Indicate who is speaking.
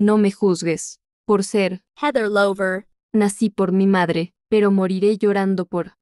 Speaker 1: No me juzgues por ser Heather Lover. Nací por mi madre, pero moriré llorando por